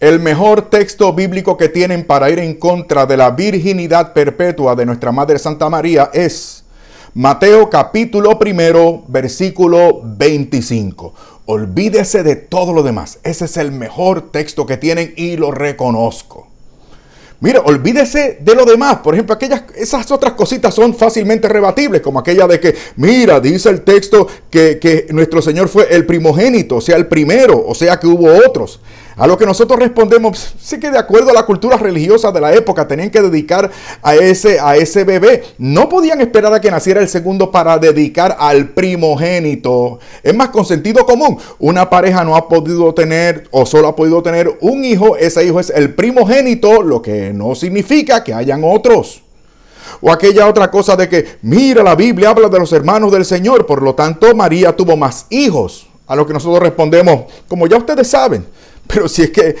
El mejor texto bíblico que tienen para ir en contra de la virginidad perpetua de nuestra Madre Santa María es Mateo capítulo primero, versículo 25. Olvídese de todo lo demás. Ese es el mejor texto que tienen y lo reconozco. Mira, olvídese de lo demás. Por ejemplo, aquellas, esas otras cositas son fácilmente rebatibles, como aquella de que, mira, dice el texto que, que nuestro Señor fue el primogénito, o sea, el primero, o sea, que hubo otros. A lo que nosotros respondemos, sí que de acuerdo a la cultura religiosa de la época tenían que dedicar a ese, a ese bebé. No podían esperar a que naciera el segundo para dedicar al primogénito. Es más, con sentido común, una pareja no ha podido tener o solo ha podido tener un hijo, ese hijo es el primogénito, lo que no significa que hayan otros. O aquella otra cosa de que, mira, la Biblia habla de los hermanos del Señor, por lo tanto María tuvo más hijos. A lo que nosotros respondemos, como ya ustedes saben, pero si es que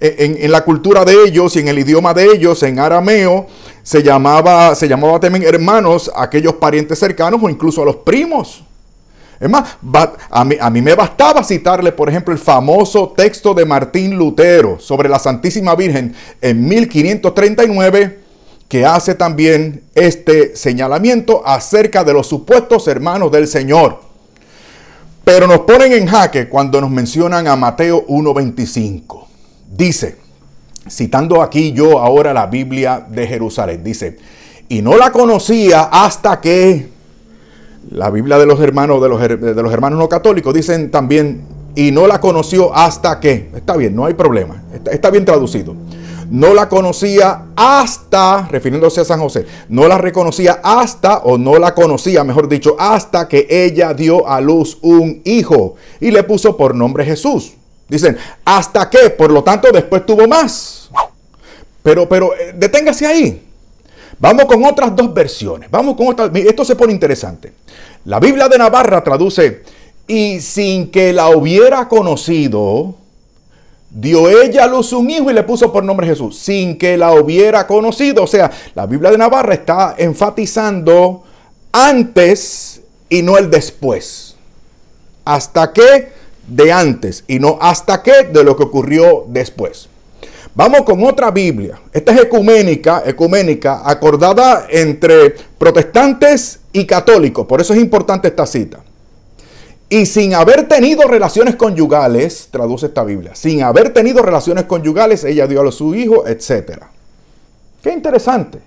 en, la cultura de ellos y en el idioma de ellos, en arameo, se llamaba, se llamaba también hermanos a aquellos parientes cercanos o incluso a los primos. Es más, a mí, a mí me bastaba citarle, por ejemplo, el famoso texto de Martín Lutero sobre la Santísima Virgen en 1539, que hace también este señalamiento acerca de los supuestos hermanos del Señor. Pero nos ponen en jaque cuando nos mencionan a Mateo 1.25. Dice, citando aquí yo ahora la Biblia de Jerusalén, dice, y no la conocía hasta que la Biblia de los hermanos, de los, hermanos no católicos, dicen también, y no la conoció hasta que, está bien, no hay problema, está bien traducido no la conocía hasta, refiriéndose a San José, no la reconocía hasta, o no la conocía, mejor dicho, hasta que ella dio a luz un hijo y le puso por nombre Jesús. Dicen, hasta que, por lo tanto, después tuvo más. Pero, pero, eh, deténgase ahí. Vamos con otras dos versiones. Vamos con otras. Esto se pone interesante. La Biblia de Navarra traduce, y sin que la hubiera conocido, dio ella a luz un hijo y le puso por nombre Jesús, sin que la hubiera conocido. O sea, la Biblia de Navarra está enfatizando antes y no el después. Hasta qué? de antes y no hasta qué de lo que ocurrió después. Vamos con otra Biblia. Esta es ecuménica, ecuménica, acordada entre protestantes y católicos. Por eso es importante esta cita y sin haber tenido relaciones conyugales, traduce esta Biblia, sin haber tenido relaciones conyugales, ella dio a su hijo, etc. Qué interesante.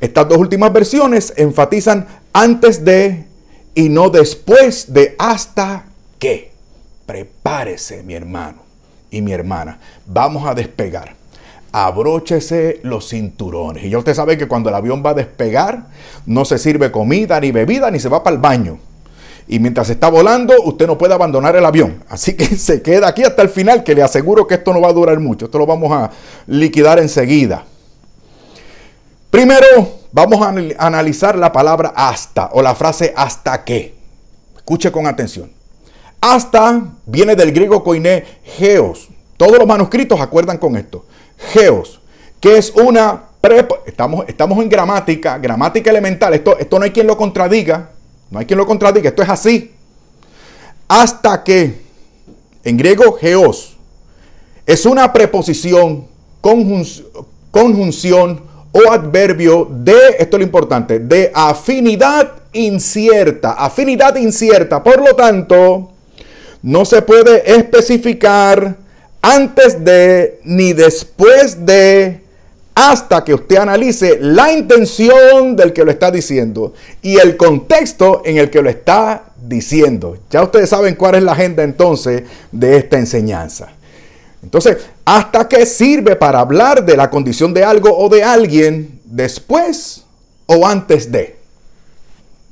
Estas dos últimas versiones enfatizan antes de y no después de hasta que. Prepárese, mi hermano y mi hermana. Vamos a despegar abróchese los cinturones. Y ya usted sabe que cuando el avión va a despegar, no se sirve comida, ni bebida, ni se va para el baño y mientras está volando, usted no puede abandonar el avión. Así que se queda aquí hasta el final, que le aseguro que esto no va a durar mucho. Esto lo vamos a liquidar enseguida. Primero, vamos a analizar la palabra hasta o la frase hasta que. Escuche con atención. Hasta viene del griego coiné geos. Todos los manuscritos acuerdan con esto. Geos, que es una... Estamos, estamos en gramática, gramática elemental. Esto, esto no hay quien lo contradiga. No hay quien lo contradiga, esto es así. Hasta que, en griego, geos, es una preposición, conjunción o adverbio de, esto es lo importante, de afinidad incierta, afinidad incierta. Por lo tanto, no se puede especificar antes de ni después de hasta que usted analice la intención del que lo está diciendo y el contexto en el que lo está diciendo. Ya ustedes saben cuál es la agenda entonces de esta enseñanza. Entonces, ¿hasta qué sirve para hablar de la condición de algo o de alguien después o antes de?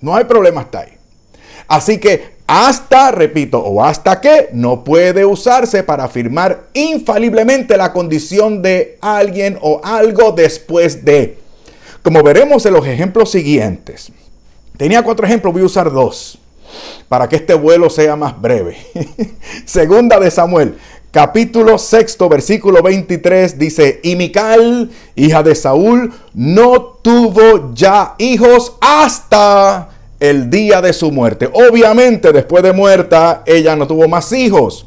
No hay problema está ahí. Así que hasta, repito, o hasta que no puede usarse para afirmar infaliblemente la condición de alguien o algo después de. Como veremos en los ejemplos siguientes. Tenía cuatro ejemplos, voy a usar dos para que este vuelo sea más breve. Segunda de Samuel, capítulo sexto, versículo 23, dice, y Mical, hija de Saúl, no tuvo ya hijos hasta el día de su muerte. Obviamente después de muerta ella no tuvo más hijos.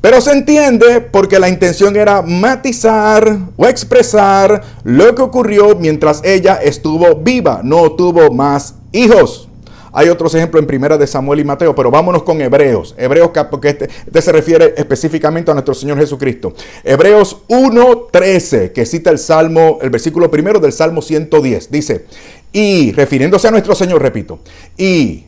Pero se entiende porque la intención era matizar o expresar lo que ocurrió mientras ella estuvo viva, no tuvo más hijos. Hay otros ejemplos en Primera de Samuel y Mateo, pero vámonos con Hebreos. Hebreos, porque este, este, se refiere específicamente a nuestro Señor Jesucristo. Hebreos 1.13, que cita el Salmo, el versículo primero del Salmo 110. Dice, y, refiriéndose a nuestro Señor, repito, y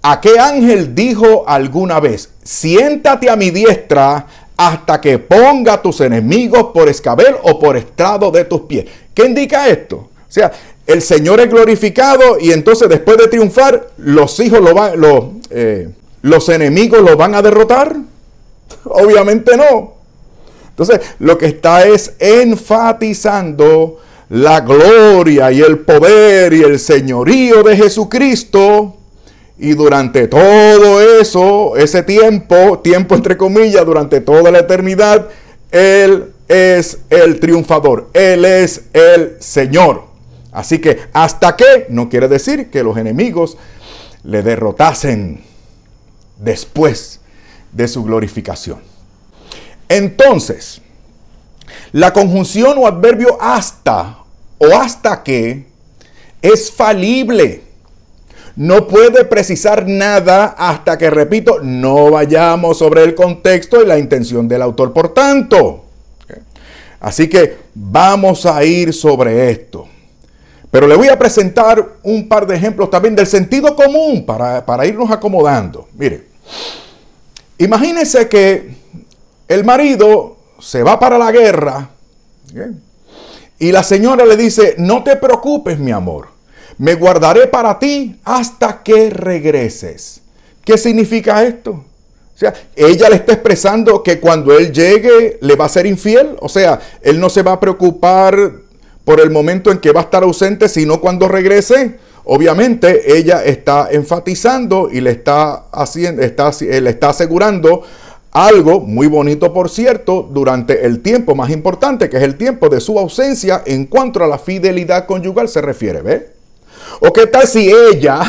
a qué ángel dijo alguna vez, siéntate a mi diestra hasta que ponga tus enemigos por escabel o por estrado de tus pies. ¿Qué indica esto? O sea, el Señor es glorificado y entonces después de triunfar, los hijos lo van, los, eh, los enemigos lo van a derrotar. Obviamente no. Entonces, lo que está es enfatizando la gloria y el poder y el señorío de Jesucristo. Y durante todo eso, ese tiempo, tiempo entre comillas, durante toda la eternidad, Él es el triunfador, Él es el Señor. Así que hasta que no quiere decir que los enemigos le derrotasen después de su glorificación. Entonces, la conjunción o adverbio hasta o hasta que es falible. No puede precisar nada hasta que, repito, no vayamos sobre el contexto y la intención del autor. Por tanto, así que vamos a ir sobre esto. Pero le voy a presentar un par de ejemplos también del sentido común para, irnos acomodando. Mire, imagínense que el marido se va para la guerra. Y la señora le dice, no te preocupes, mi amor. Me guardaré para ti hasta que regreses. ¿Qué significa esto? O sea, ella le está expresando que cuando él llegue le va a ser infiel. O sea, él no se va a preocupar por el momento en que va a estar ausente, sino cuando regrese. Obviamente, ella está enfatizando y le está, haciendo, está, le está asegurando algo muy bonito, por cierto, durante el tiempo más importante, que es el tiempo de su ausencia en cuanto a la fidelidad conyugal se refiere, ¿ve? ¿O qué tal si ella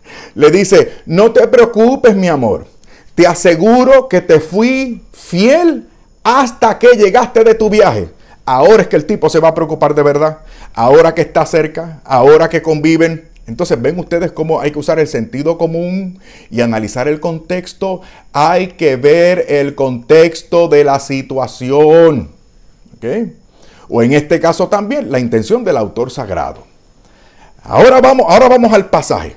le dice, no te preocupes, mi amor, te aseguro que te fui fiel hasta que llegaste de tu viaje? Ahora es que el tipo se va a preocupar de verdad, ahora que está cerca, ahora que conviven, entonces ven ustedes cómo hay que usar el sentido común y analizar el contexto. Hay que ver el contexto de la situación. ¿ok? O en este caso también la intención del autor sagrado. Ahora vamos, ahora vamos al pasaje.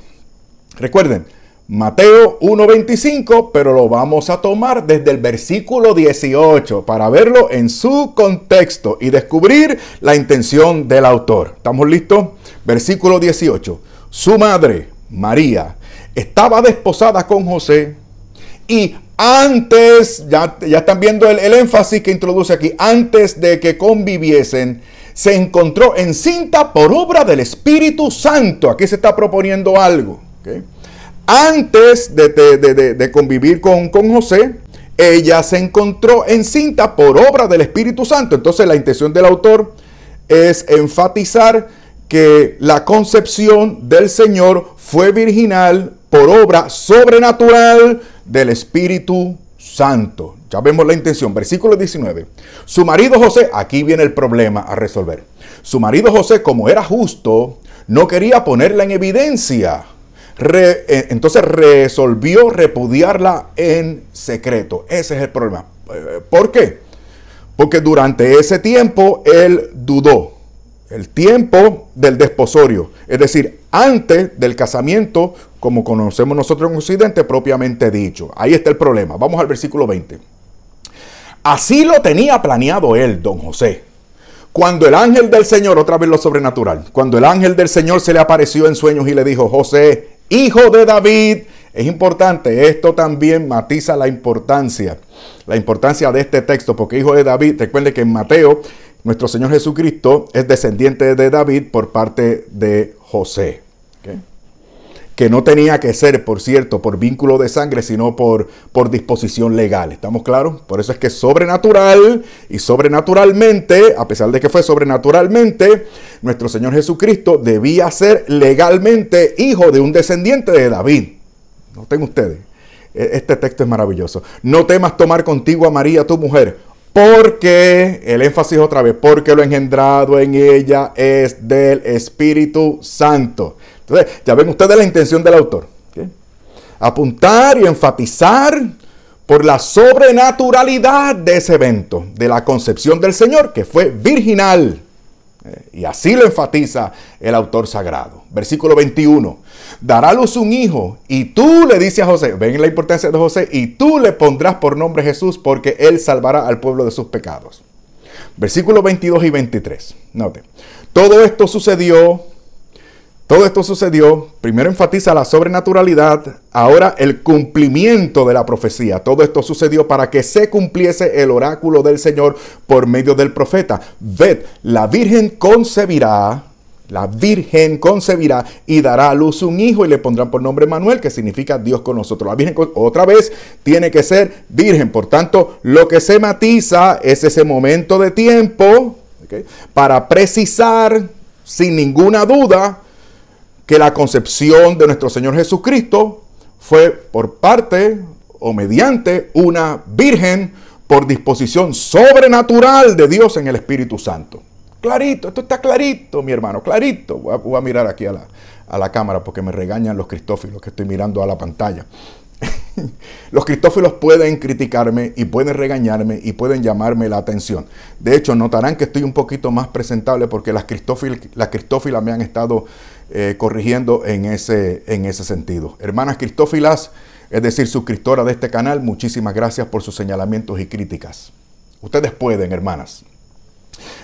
Recuerden, Mateo 1.25, pero lo vamos a tomar desde el versículo 18 para verlo en su contexto y descubrir la intención del autor. ¿Estamos listos? Versículo 18 su madre, María, estaba desposada con José y antes, ya, ya están viendo el, énfasis que introduce aquí, antes de que conviviesen, se encontró encinta por obra del Espíritu Santo. Aquí se está proponiendo algo. Antes de, convivir con, con José, ella se encontró encinta por obra del Espíritu Santo. Entonces la intención del autor es enfatizar que la concepción del Señor fue virginal por obra sobrenatural del Espíritu Santo. Ya vemos la intención. Versículo 19. Su marido José, aquí viene el problema a resolver. Su marido José, como era justo, no quería ponerla en evidencia. Eh, entonces resolvió repudiarla en secreto. Ese es el problema. Eh, ¿Por qué? Porque durante ese tiempo él dudó el tiempo del desposorio, es decir, antes del casamiento, como conocemos nosotros en Occidente, propiamente dicho. Ahí está el problema. Vamos al versículo 20. Así lo tenía planeado él, don José. Cuando el ángel del Señor, otra vez lo sobrenatural, cuando el ángel del Señor se le apareció en sueños y le dijo, José, hijo de David, es importante, esto también matiza la importancia, la importancia de este texto, porque hijo de David, recuerde que en Mateo nuestro Señor Jesucristo es descendiente de David por parte de José. Que no tenía que ser, por cierto, por vínculo de sangre, sino por, por disposición legal. ¿Estamos claros? Por eso es que sobrenatural y sobrenaturalmente, a pesar de que fue sobrenaturalmente, nuestro Señor Jesucristo debía ser legalmente hijo de un descendiente de David. Noten ustedes. E-, este texto es maravilloso. No temas tomar contigo a María, tu mujer porque, el énfasis otra vez, porque lo engendrado en ella es del Espíritu Santo. Entonces, ya ven ustedes la intención del autor. Apuntar y enfatizar por la sobrenaturalidad de ese evento, de la concepción del Señor, que fue virginal. Eh, y así lo enfatiza el autor sagrado. Versículo 21. Dará luz un hijo y tú le dices a José, ven la importancia de José, y tú le pondrás por nombre Jesús porque él salvará al pueblo de sus pecados. Versículo 22 y 23. Note. Todo esto sucedió todo esto sucedió, primero enfatiza la sobrenaturalidad, ahora el cumplimiento de la profecía. Todo esto sucedió para que se cumpliese el oráculo del Señor por medio del profeta. Ved, la Virgen concebirá, la Virgen concebirá y dará a luz un hijo y le pondrán por nombre Manuel, que significa Dios con nosotros. La Virgen, otra vez, tiene que ser virgen. Por tanto, lo que se matiza es ese momento de tiempo para precisar sin ninguna duda que la concepción de nuestro Señor Jesucristo fue por parte o mediante una virgen por disposición sobrenatural de Dios en el Espíritu Santo. Clarito, esto está clarito, mi hermano, clarito. Voy a, mirar aquí a la, cámara porque me regañan los cristófilos que estoy mirando a la pantalla. Los cristófilos pueden criticarme y pueden regañarme y pueden llamarme la atención. De hecho, notarán que estoy un poquito más presentable porque las cristófilas me han estado eh, corrigiendo en ese, en ese sentido. Hermanas Cristófilas, es decir, suscriptora de este canal, muchísimas gracias por sus señalamientos y críticas. Ustedes pueden, hermanas.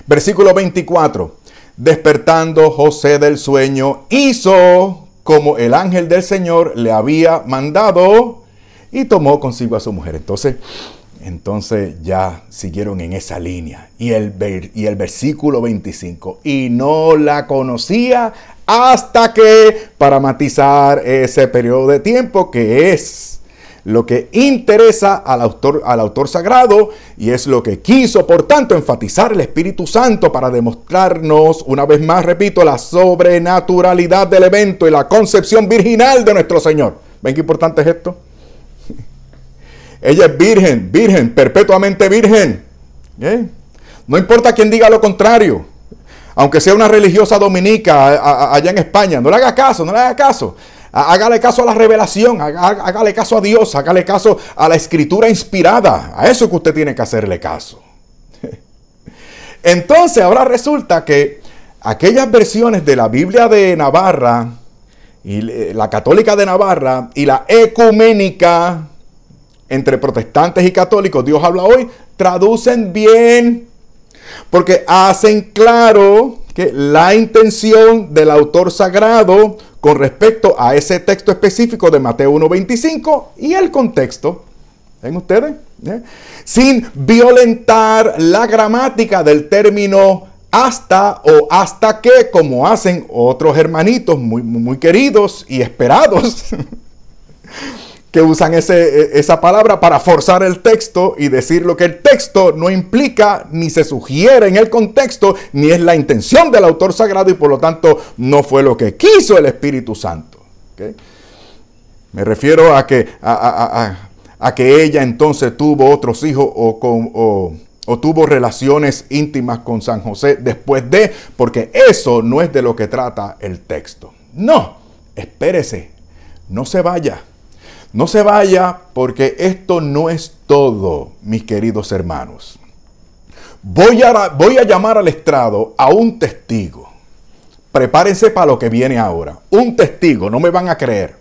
Versículo 24. Despertando José del sueño, hizo como el ángel del Señor le había mandado y tomó consigo a su mujer. Entonces, entonces ya siguieron en esa línea. Y el, y el versículo 25, y no la conocía hasta que, para matizar ese periodo de tiempo que es lo que interesa al autor, al autor sagrado y es lo que quiso, por tanto, enfatizar el Espíritu Santo para demostrarnos, una vez más, repito, la sobrenaturalidad del evento y la concepción virginal de nuestro Señor. ¿Ven qué importante es esto? Ella es virgen, virgen, perpetuamente virgen. ¿Eh? No importa quien diga lo contrario aunque sea una religiosa dominica allá en España, no le haga caso, no le haga caso. Hágale caso a la revelación, hágale caso a Dios, hágale caso a la escritura inspirada. A eso que usted tiene que hacerle caso. Entonces, ahora resulta que aquellas versiones de la Biblia de Navarra, y la católica de Navarra y la ecuménica entre protestantes y católicos, Dios habla hoy, traducen bien porque hacen claro que la intención del autor sagrado con respecto a ese texto específico de Mateo 1.25 y el contexto. ¿Ven ustedes? Sin violentar la gramática del término hasta o hasta que, como hacen otros hermanitos muy queridos y esperados. que usan e, esa palabra para forzar el texto y decir lo que el texto no implica ni se sugiere en el contexto, ni es la intención del autor sagrado y por lo tanto no fue lo que quiso el Espíritu Santo. Me refiero a que, a, que ella entonces tuvo otros hijos o, o tuvo relaciones íntimas con San José después de, porque eso no es de lo que trata el texto. No, espérese, no se vaya. No se vaya porque esto no es todo, mis queridos hermanos. Voy a, voy a llamar al estrado a un testigo. Prepárense para lo que viene ahora. Un testigo, no me van a creer.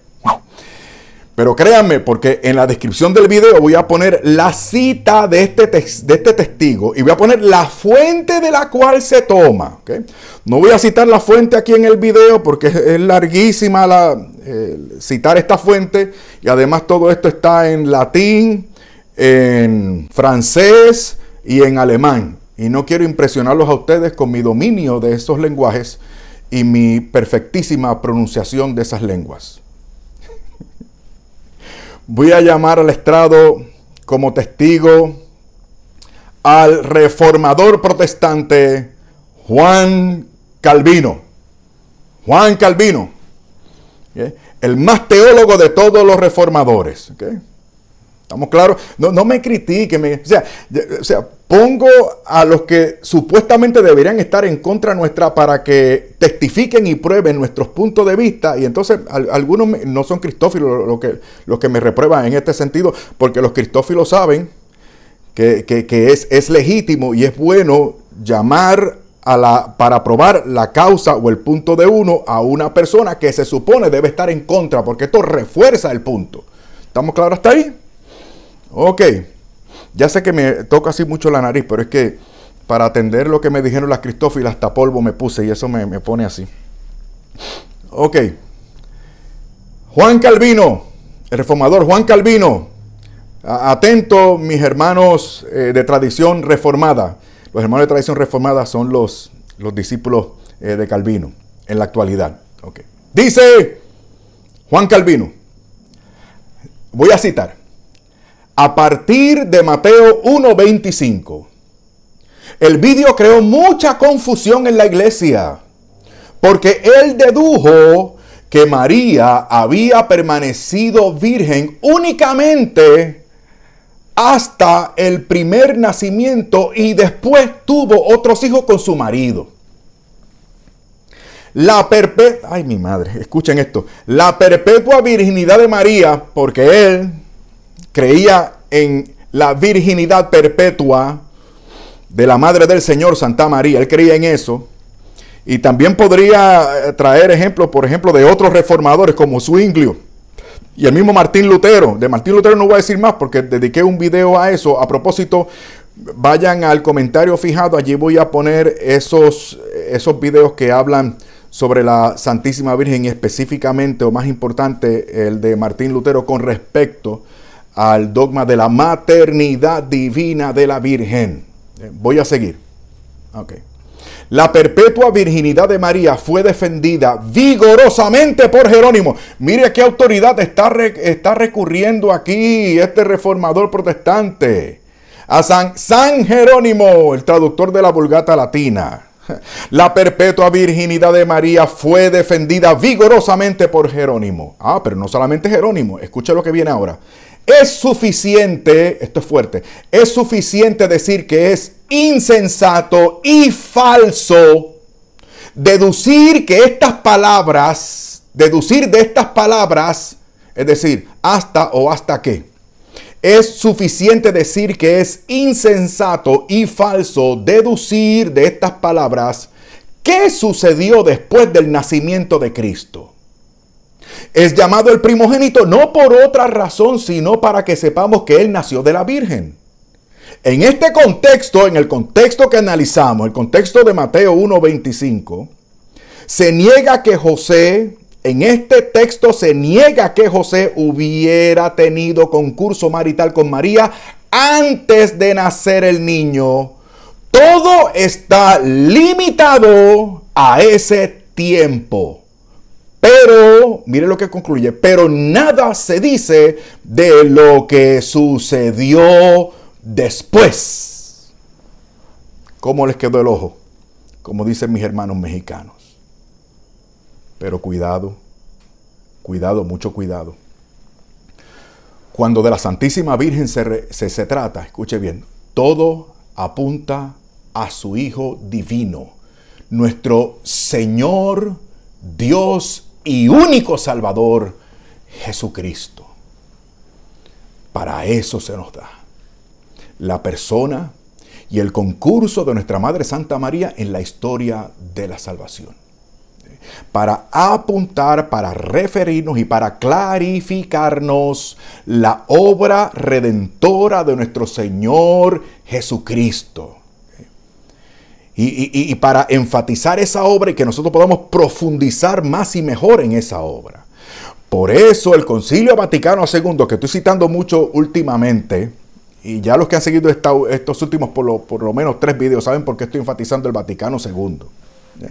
Pero créanme, porque en la descripción del video voy a poner la cita de este, de este testigo y voy a poner la fuente de la cual se toma. No voy a citar la fuente aquí en el video porque es larguísima la, citar esta fuente y además todo esto está en latín, en francés y en alemán. Y no quiero impresionarlos a ustedes con mi dominio de esos lenguajes y mi perfectísima pronunciación de esas lenguas. Voy a llamar al estrado como testigo al reformador protestante Juan Calvino. Juan Calvino el más teólogo de todos los reformadores. ¿Estamos claros? No, me critiquen. o, sea, pongo a los que supuestamente deberían estar en contra nuestra para que testifiquen y prueben nuestros puntos de vista. Y entonces algunos no son cristófilos los que, que me reprueban en este sentido, porque los cristófilos saben que, es, es legítimo y es bueno llamar para probar la causa o el punto de uno a una persona que se supone debe estar en contra, porque esto refuerza el punto. ¿Estamos claros hasta ahí? Ok. Ya sé que me toca así mucho la nariz, pero es que para atender lo que me dijeron las cristófilas, hasta polvo me puse y eso me, me pone así. Ok. Juan Calvino, el reformador Juan Calvino. Atento, mis hermanos eh, de tradición reformada. Los hermanos de tradición reformada son los, los discípulos eh, de Calvino en la actualidad. Dice Juan Calvino, voy a citar, a partir de Mateo 1.25, el vídeo creó mucha confusión en la iglesia, porque él dedujo que María había permanecido virgen únicamente hasta el primer nacimiento y después tuvo otros hijos con su marido. La perpetua, ay mi madre, escuchen esto, la perpetua virginidad de María, porque él creía en la virginidad perpetua de la madre del Señor Santa María, él creía en eso. Y también podría eh, traer ejemplos, por ejemplo, de otros reformadores como Zwinglio y el mismo Martín Lutero, de Martín Lutero no voy a decir más porque dediqué un video a eso. A propósito, vayan al comentario fijado, allí voy a poner esos, esos videos que hablan sobre la Santísima Virgen y específicamente, o más importante, el de Martín Lutero con respecto al dogma de la maternidad divina de la Virgen. Eh, voy a seguir. Okay. La perpetua virginidad de María fue defendida vigorosamente por Jerónimo. Mire qué autoridad está, está recurriendo aquí este reformador protestante. A San, San Jerónimo, el traductor de la Vulgata Latina. La perpetua virginidad de María fue defendida vigorosamente por Jerónimo. Ah, pero no solamente Jerónimo, escucha lo que viene ahora. Es suficiente, esto es fuerte, es suficiente decir que es insensato y falso deducir que estas palabras, deducir de estas palabras, es decir, hasta o hasta qué. Es suficiente decir que es insensato y falso deducir de estas palabras qué sucedió después del nacimiento de Cristo. Es llamado el primogénito no por otra razón, sino para que sepamos que Él nació de la Virgen. En este contexto, en el contexto que analizamos, el contexto de Mateo 1.25, se niega que José, en este texto se niega que José hubiera tenido concurso marital con María antes de nacer el niño. Todo está limitado a ese tiempo. Pero, mire lo que concluye, pero nada se dice de lo que sucedió después. ¿Cómo les quedó el ojo? Como dicen mis hermanos mexicanos. Pero cuidado, cuidado, mucho cuidado. Cuando de la Santísima Virgen se, trata, escuche bien, todo apunta a su Hijo Divino, nuestro Señor Dios y único Salvador, Jesucristo. Para eso se nos da la persona y el concurso de nuestra Madre Santa María en la historia de la salvación. Para apuntar, para referirnos y para clarificarnos la obra redentora de nuestro Señor Jesucristo y, para enfatizar esa obra y que nosotros podamos profundizar más y mejor en esa obra. Por eso el Concilio Vaticano II, que estoy citando mucho últimamente, y ya los que han seguido estos últimos por lo, menos tres videos saben por qué estoy enfatizando el Vaticano II. ¿eh?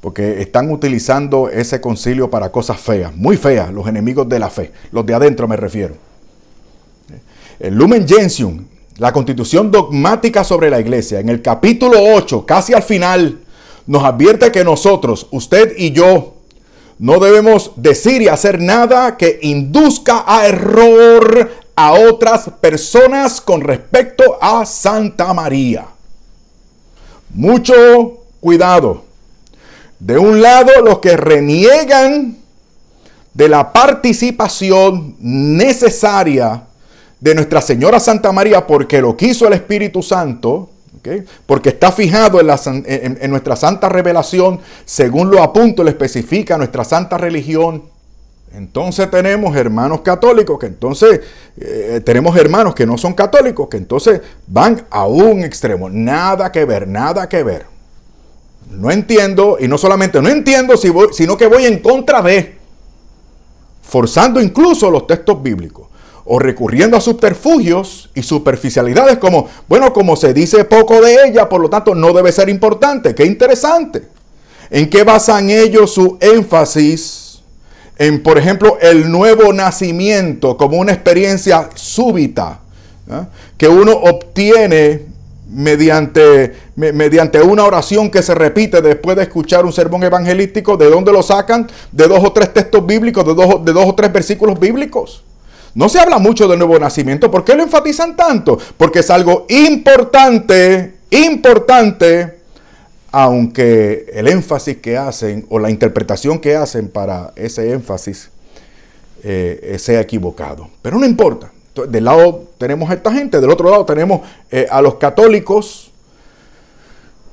Porque están utilizando ese concilio para cosas feas, muy feas, los enemigos de la fe, los de adentro me refiero. ¿eh? El Lumen Gentium, la constitución dogmática sobre la iglesia, en el capítulo 8, casi al final, nos advierte que nosotros, usted y yo, no debemos decir y hacer nada que induzca a error a otras personas con respecto a Santa María. Mucho cuidado. De un lado, los que reniegan de la participación necesaria de Nuestra Señora Santa María porque lo quiso el Espíritu Santo, porque está fijado en, nuestra santa revelación, según lo apunto, lo especifica nuestra santa religión, entonces tenemos hermanos católicos que entonces eh, tenemos hermanos que no son católicos que entonces van a un extremo. Nada que ver, nada que ver. No entiendo y no solamente no entiendo, sino que voy en contra de, forzando incluso los textos bíblicos o recurriendo a subterfugios y superficialidades como, bueno, como se dice poco de ella, por lo tanto no debe ser importante. Qué interesante. ¿En qué basan ellos su énfasis? En, por ejemplo, el nuevo nacimiento como una experiencia súbita ¿ah? que uno obtiene mediante, mediante una oración que se repite después de escuchar un sermón evangelístico. ¿De dónde lo sacan? De dos o tres textos bíblicos, de dos, de dos o tres versículos bíblicos. No se habla mucho del nuevo nacimiento. ¿Por qué lo enfatizan tanto? Porque es algo importante, importante, aunque el énfasis que hacen o la interpretación que hacen para ese énfasis eh, sea equivocado. Pero no importa. Del lado tenemos a esta gente, del otro lado tenemos eh, a los católicos,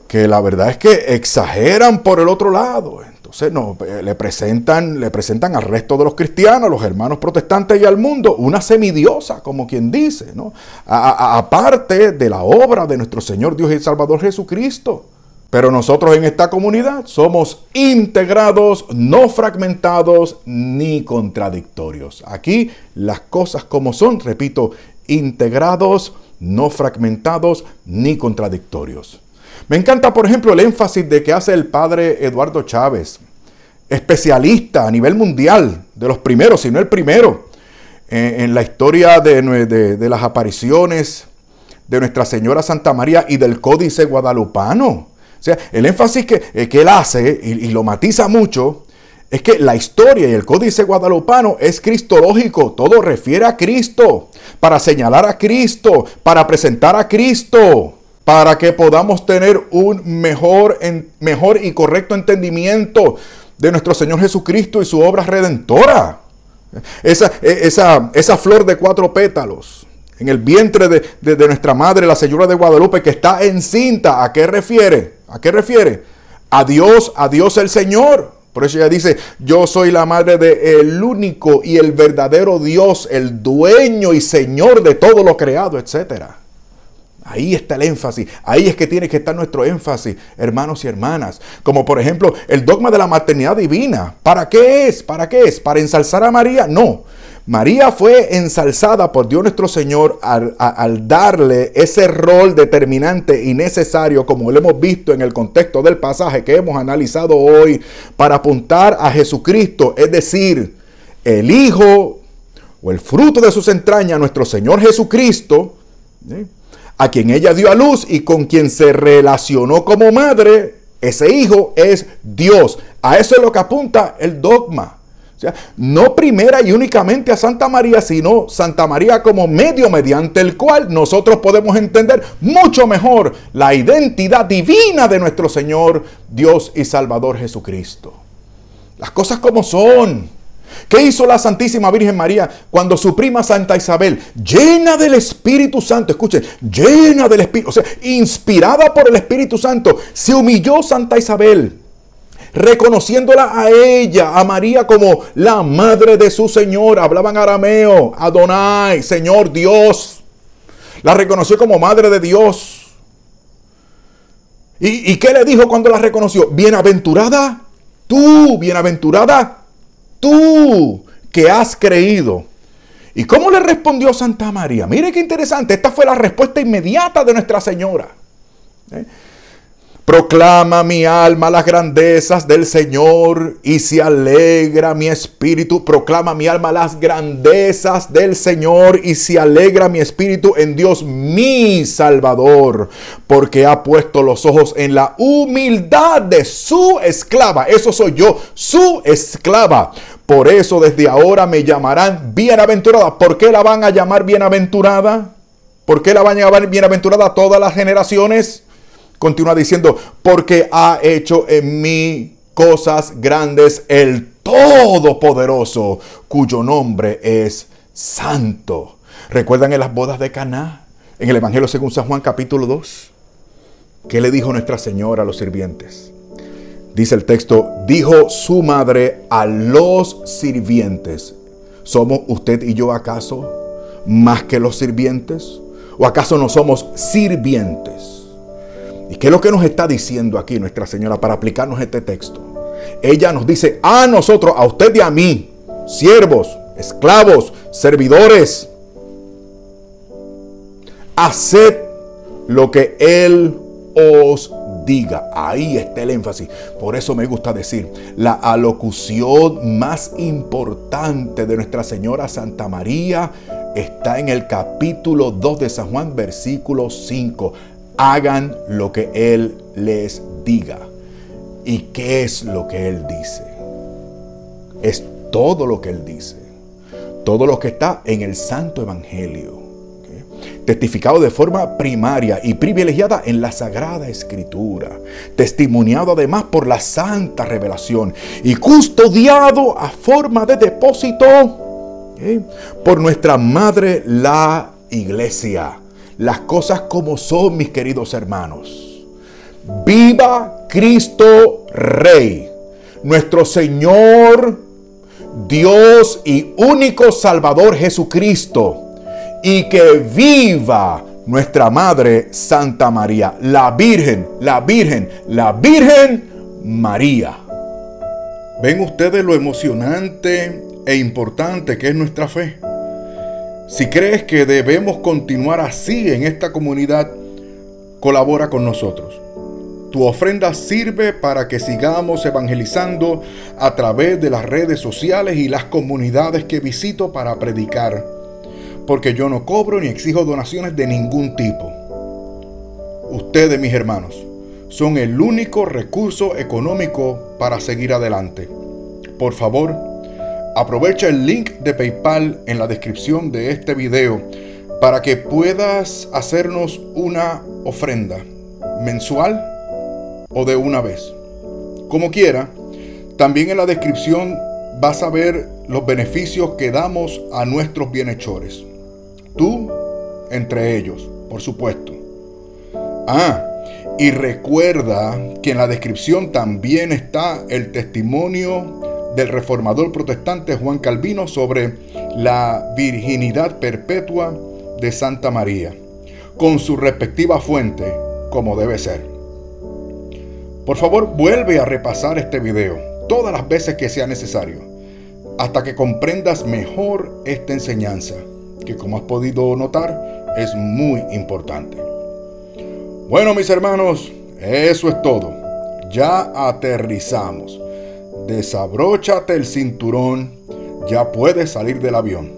que la verdad es que exageran por el otro lado. Eh no, eh, le, presentan, le presentan al resto de los cristianos, los hermanos protestantes y al mundo una semidiosa, como quien dice, ¿no? aparte de la obra de nuestro Señor Dios y Salvador Jesucristo. Pero nosotros en esta comunidad somos integrados, no fragmentados ni contradictorios. Aquí las cosas como son, repito, integrados, no fragmentados ni contradictorios. Me encanta, por ejemplo, el énfasis de que hace el padre Eduardo Chávez, especialista a nivel mundial, de los primeros, si no el primero, en, la historia de, las apariciones de Nuestra Señora Santa María y del Códice Guadalupano. O sea, el énfasis que, eh, él hace, y, lo matiza mucho, es que la historia y el códice guadalupano es cristológico, todo refiere a Cristo, para señalar a Cristo, para presentar a Cristo para que podamos tener un mejor, mejor y correcto entendimiento de nuestro Señor Jesucristo y su obra redentora. Esa, e, esa, esa flor de cuatro pétalos en el vientre de, nuestra madre, la Señora de Guadalupe, que está encinta, ¿a qué refiere? ¿A qué refiere? A Dios, a Dios el Señor. Por eso ella dice, yo soy la madre del único y el verdadero Dios, el dueño y Señor de todo lo creado, etcétera. Ahí está el énfasis. Ahí es que tiene que estar nuestro énfasis, hermanos y hermanas. Como por ejemplo el dogma de la maternidad divina. ¿Para qué es? ¿Para qué es? ¿Para ensalzar a María? No. María fue ensalzada por Dios nuestro Señor al, darle ese rol determinante y necesario, como lo hemos visto en el contexto del pasaje que hemos analizado hoy, para apuntar a Jesucristo, es decir, el Hijo o el fruto de sus entrañas, nuestro Señor Jesucristo a quien ella dio a luz y con quien se relacionó como madre, ese hijo es Dios. A eso es lo que apunta el dogma. O sea, no primera y únicamente a Santa María, sino Santa María como medio mediante el cual nosotros podemos entender mucho mejor la identidad divina de nuestro Señor, Dios y Salvador Jesucristo. Las cosas como son. ¿Qué hizo la Santísima Virgen María cuando su prima Santa Isabel, llena del Espíritu Santo, escuchen, llena del Espíritu, o sea, inspirada por el Espíritu Santo, se humilló Santa Isabel? reconociéndola a ella, a María como la madre de su Señor. Hablaban arameo, Adonai, Señor Dios. La reconoció como madre de Dios. ¿Y, y qué le dijo cuando la reconoció? Bienaventurada, tú, bienaventurada tú que has creído. ¿Y cómo le respondió Santa María? Mire qué interesante, esta fue la respuesta inmediata de Nuestra Señora. ¿Eh? Proclama mi alma las grandezas del Señor y se alegra mi espíritu. Proclama mi alma las grandezas del Señor y se alegra mi espíritu en Dios mi Salvador, porque ha puesto los ojos en la humildad de su esclava. Eso soy yo, su esclava. Por eso desde ahora me llamarán bienaventurada. ¿Por qué la van a llamar bienaventurada? ¿Por qué la van a llamar bienaventurada a todas las generaciones? Continúa diciendo, porque ha hecho en mí cosas grandes el Todopoderoso, cuyo nombre es Santo. ¿Recuerdan en las bodas de Caná? En el Evangelio según San Juan capítulo 2. ¿Qué le dijo Nuestra Señora a los sirvientes? Dice el texto, dijo su madre a los sirvientes, ¿somos usted y yo acaso más que los sirvientes? ¿O acaso no somos sirvientes? ¿Y qué es lo que nos está diciendo aquí Nuestra Señora para aplicarnos este texto? Ella nos dice a nosotros, a usted y a mí, siervos, esclavos, servidores, haced lo que Él os diga. Ahí está el énfasis. Por eso me gusta decir, la alocución más importante de Nuestra Señora Santa María está en el capítulo 2 de San Juan, versículo 5 hagan lo que Él les diga. ¿Y qué es lo que Él dice? Es todo lo que Él dice. Todo lo que está en el Santo Evangelio. Testificado de forma primaria y privilegiada en la Sagrada Escritura. Testimoniado además por la Santa Revelación. Y custodiado a forma de depósito por nuestra Madre la Iglesia las cosas como son, mis queridos hermanos. Viva Cristo Rey, nuestro Señor, Dios y único Salvador Jesucristo. Y que viva nuestra Madre Santa María, la Virgen, la Virgen, la Virgen María. ¿Ven ustedes lo emocionante e importante que es nuestra fe? Si crees que debemos continuar así en esta comunidad, colabora con nosotros. Tu ofrenda sirve para que sigamos evangelizando a través de las redes sociales y las comunidades que visito para predicar, porque yo no cobro ni exijo donaciones de ningún tipo. Ustedes, mis hermanos, son el único recurso económico para seguir adelante. Por favor, Aprovecha el link de PayPal en la descripción de este video para que puedas hacernos una ofrenda mensual o de una vez. Como quiera, también en la descripción vas a ver los beneficios que damos a nuestros bienhechores. Tú entre ellos, por supuesto. Ah, y recuerda que en la descripción también está el testimonio del reformador protestante Juan Calvino sobre la virginidad perpetua de Santa María, con su respectiva fuente, como debe ser. Por favor, vuelve a repasar este video todas las veces que sea necesario, hasta que comprendas mejor esta enseñanza, que como has podido notar, es muy importante. Bueno, mis hermanos, eso es todo. Ya aterrizamos desabróchate el cinturón, ya puedes salir del avión.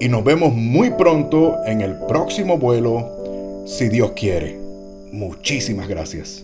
Y nos vemos muy pronto en el próximo vuelo, si Dios quiere. Muchísimas gracias.